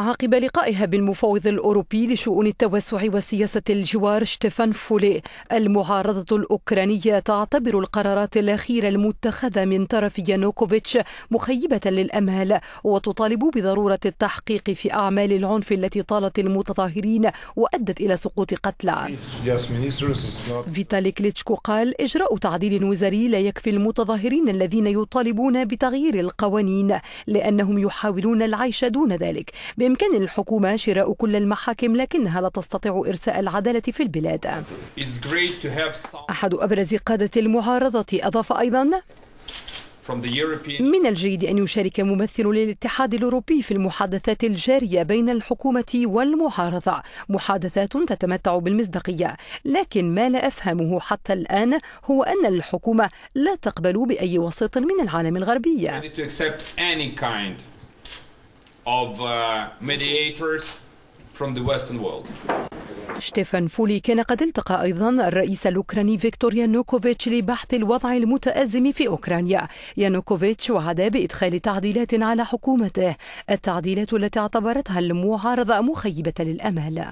عقب لقائها بالمفوض الأوروبي لشؤون التوسع وسياسة الجوار شتيفان فولي المعارضة الأوكرانية تعتبر القرارات الأخيرة المتخذة من طرف يانوكوفيتش مخيبة للأمال وتطالب بضرورة التحقيق في أعمال العنف التي طالت المتظاهرين وأدت إلى سقوط قتلى فيتالي كليتشكو قال إجراء تعديل وزاري لا يكفي المتظاهرين الذين يطالبون بتغيير القوانين لأنهم يحاولون العيش دون ذلك بإمكان الحكومة شراء كل المحاكم لكنها لا تستطيع إرساء العدالة في البلاد أحد أبرز قادة المعارضة أضاف أيضا من الجيد أن يشارك ممثل للاتحاد الأوروبي في المحادثات الجارية بين الحكومة والمعارضة محادثات تتمتع بالمصداقية لكن ما لا أفهمه حتى الآن هو أن الحكومة لا تقبل بأي وسيط من العالم الغربي of uh, mediators from the Western world. شتيفان فولي كان قد التقى أيضا الرئيس الأوكراني فيكتور يانوكوفيتش لبحث الوضع المتأزم في أوكرانيا يانوكوفيتش وعدا بإدخال تعديلات على حكومته التعديلات التي اعتبرتها المعارضة مخيبة للأمال